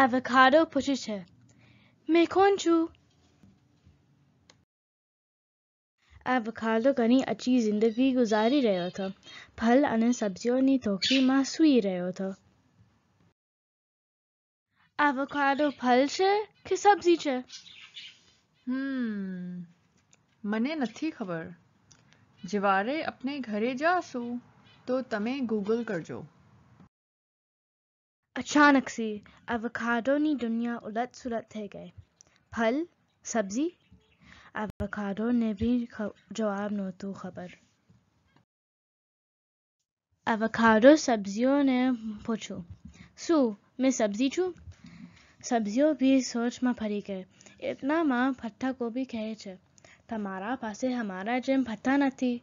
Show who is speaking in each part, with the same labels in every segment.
Speaker 1: avocado poşiçe. मेकोंचू avocado घणी अची ज़िंदगी गुज़ारी रहियो હતો ફલ અને સબ્જીઓની ટોકરીમાં સૂઈ રહ્યો હતો એવોકાડો ફલ છે કે સબ્જી છે
Speaker 2: હમ મને નથી ખબર જવારે અપને ઘરે જાશું તો તમે ગૂગલ કરજો
Speaker 1: अचानक से एवोकाडोની दुनिया उलट सुलट થઈ ગઈ ફલ સબ્જી એવોકાડોને બી જવાબ નહોતું ખબર એવોકાડો સબ્જીઓને પૂછ્યું શું મેં સબ્જી છું સબ્જીઓ બી સોચમાં ફરી ગઈ એટલામાં ભઠ્ઠા કોબી કહે છે તમારા પાસે અમારા જેમ ભઠ્ઠા નથી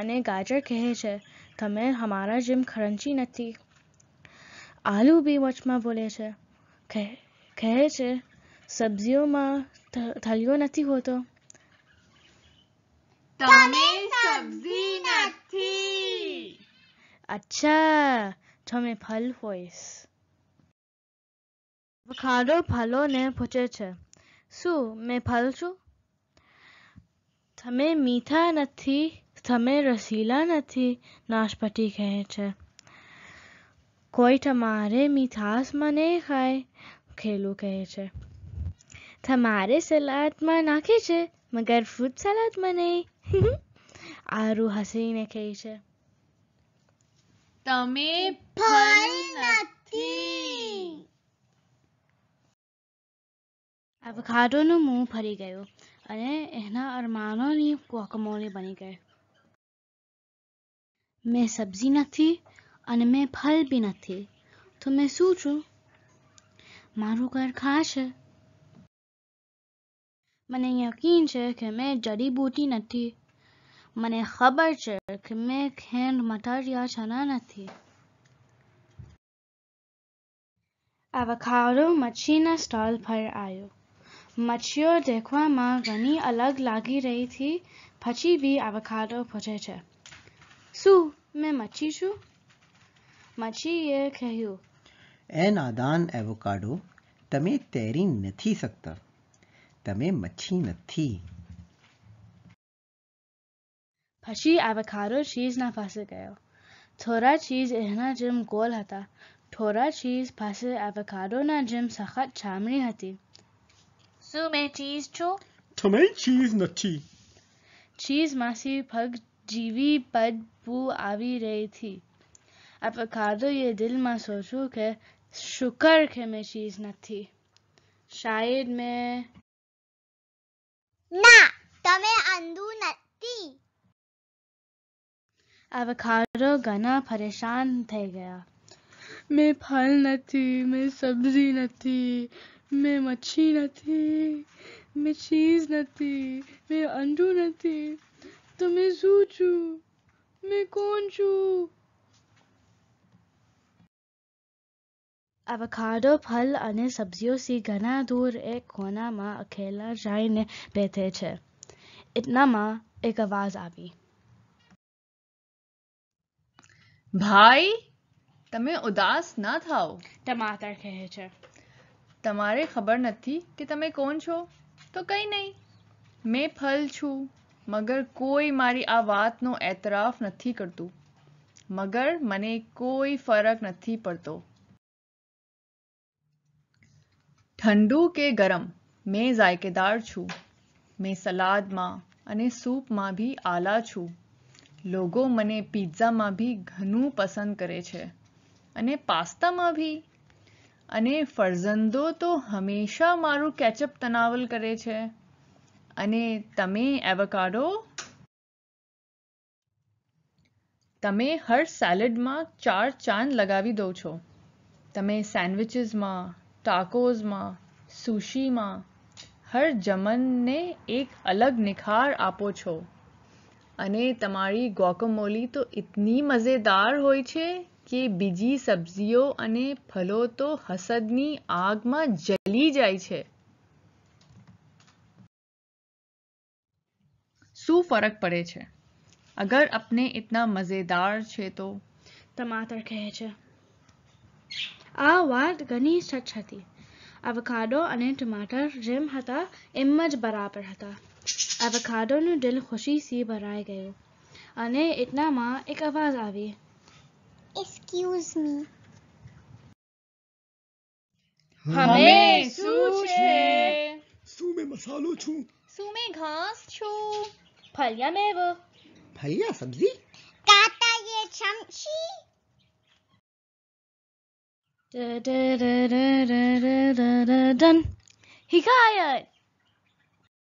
Speaker 1: અને ગાજર કહે છે તમે હમારા જેમ ખરંચી નથી આલુ બી વચમાં બોલે છે કહે છે સબ્જીઓમાં થલિયો નથી હોતો તમે સબ્જી નથી અચ્છા તમે ફલ હોઈશ ખાડો ફલોને પૂછે છે શું મેં ફલ છું તમે મીઠા નથી તમે રસીલા નથી નાશપતિ કહે છે કોઈ તમારે મીઠાશ મનએ ખાય ખેલું કહે છે તમાર સે સલાડ મના કે છે مگر ફુટ સલાડ મનઈ આરૂ હસૈને કે છે
Speaker 2: તમે ભળ
Speaker 1: નથી અવકાર્ડો નું મોં ભરી ગયો અને એના અરમાનો ની કોકમોલે બની ગય મેં સબ્જી નથી અને મેં ફલ બી નથી તો મેં શું છું મારું ઘર ખાશે મને યકીન છે કે મેં જડીબૂટી નથી મને ખબર છે કે મેં ખેંડ મટારિયા છના નથી એવોકાડો મચ્છીના સ્ટોલ પર આવ્યો મચ્છીઓ દેખવામાં ઘણી અલગ લાગી રહી હતી પછી બી એવોકાડો પૂછે છે શું મેં મચ્છી છું મચીએ કહ્યું એ નાદાન એવોકાડો તમે તૈરી નથી શકતા તમે મચ્છી નથી પછી એવોકાડો ચીઝના પાસે ગયો થોડા ચીઝ એના જેમ ગોલ હતા થોડા ચીઝ પાસે એવોકાડોના જેમ સખત છામણી હતી શું મેં ચીઝ છું તમે ચીઝ નથી ચીઝ માસી ફગ જીવી બદબુ આવી રહી હતી અવકાદો એ દિલમાં સોચું કે શુકર કે મેં ચીજ નથી શાયદ મેં ના તમે અંધું નથી અવકાદો ઘણા પરેશાન થઈ ગયા મેં ફળ નથી મેં સબ્જી નથી મેં મચ્છી નથી મેં ચીઝ નથી મેં અંડું નથી તો મેં શું છું મેં કોણ છું અવાકાડો ફળ અને સબ્જીઓથી ઘણા દૂર એક કોનામાં અકેલા જઈને બેઠે છે એટલામાં એક અવાજ આવી
Speaker 2: ભાઈ તમે ઉદાસ ના થાઓ ટમાટર કહે છે તમારે ખબર નથી કે તમે કોણ છો તો કંઈ નહીં મેં ફલ છું મગર કોઈ મારી આ વાતનો એતરાફ નથી કરતું મગર મને કોઈ ફરક નથી પડતો ઠંડુ કે ગરમ મેં જાયકેદાર છું મેં સલાદમાં અને સૂપમાં બી આલા છું લોકો મને પિઝામાં બી ઘણું પસંદ કરે છે અને પાસ્તામાં બી અને ફરજંદો તો હંમેશા મારું કેચઅપ તનાવલ કરે છે અને તમે એવોકાડો તમે હર સેલેડમાં ચાર ચાંદ લગાવી દો છો તમે સેન્ડવિચીસમાં ટાકોઝમાં સુશીમાં હર જમણને એક અલગ નિખાર આપો છો અને તમારી ગોકમોલી તો એટલી મજેદાર હોય છે કે બીજી સબ્જીઓ અને ફલો તો હસદની આગમાં જલી જાય છે શું ફરક પડે છે અગર આપને એટલા મજેદાર છે તો ટમાટર કહે છે આ
Speaker 1: વાત ઘણી સચ હતી અવકાડો અને ટમાટર જેમ હતા એમ જ બરાબર હતા અવકાડોનું દિલ ખુશીથી ભરાઈ ગયું અને એટલામાં એક અવાજ આવી એક્સક્યુઝ મી
Speaker 2: હમે શું છે
Speaker 1: શું મેં મસાલો છું શું મેં ઘાસ છું ફલિયા મેવો
Speaker 2: ફલિયા સબ્જી
Speaker 1: Da da da da da da da da dun. Hikayat!